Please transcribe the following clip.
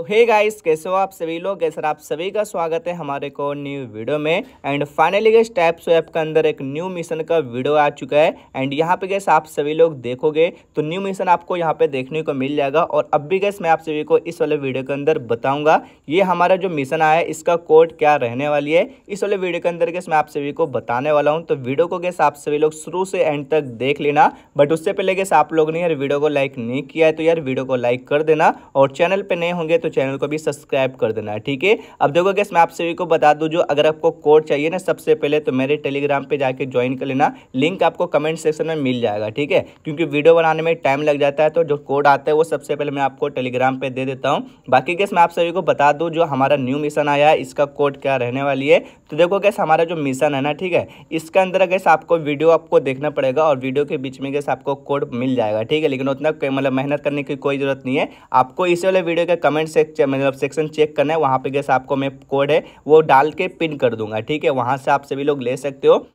तो hey guys कैसे हो आप सभी लोग सर आप सभी का स्वागत है हमारे को न्यू वीडियो में एंड फाइनली गैस टैप्स ऐप के अंदर एक न्यू मिशन का वीडियो आ चुका है एंड यहाँ पे गैस आप सभी लोग देखोगे तो न्यू मिशन आपको यहाँ पे देखने को मिल जाएगा और अब भी गैस मैं आप सभी को इस वाले वीडियो के अंदर बताऊँगा ये हमारा जो मिशन आया है इसका कोड क्या रहने वाली है इस वाले वीडियो के अंदर गैस मैं आप सभी को बताने वाला हूँ तो वीडियो को गैस आप सभी लोग शुरू से एंड तक देख लेना बट उससे पहले गैस आप लोग ने यार वीडियो को लाइक नहीं किया है तो यार वीडियो को लाइक कर देना और चैनल पर नए होंगे तो तो चैनल को भी सब्सक्राइब कर देना है ठीक है अब देखो गैस मैं आप सभी को बता दूँ जो अगर आपको कोड चाहिए ना सबसे पहले तो मेरे टेलीग्राम पर जाके ज्वाइन कर लेना लिंक आपको कमेंट सेक्शन में मिल जाएगा ठीक है क्योंकि वीडियो बनाने में टाइम लग जाता है तो जो कोड आता है वो सबसे पहले मैं आपको टेलीग्राम पर दे देता हूँ बाकी गैस मैं आप सभी को बता दूँ जो हमारा न्यू मिशन आया है इसका कोड क्या रहने वाली है तो देखो गैस हमारा जो मिशन है ना ठीक है इसके अंदर गैस आपको वीडियो आपको देखना पड़ेगा और वीडियो के बीच में गैस आपको कोड मिल जाएगा ठीक है लेकिन उतना मतलब मेहनत करने की कोई जरूरत नहीं है आपको इसे वाले वीडियो के कमेंट सेक मतलब सेक्शन चेक करना है वहाँ पे गैस आपको मैं कोड है वो डाल के पिन कर दूंगा ठीक है वहाँ से आप सभी लोग ले सकते हो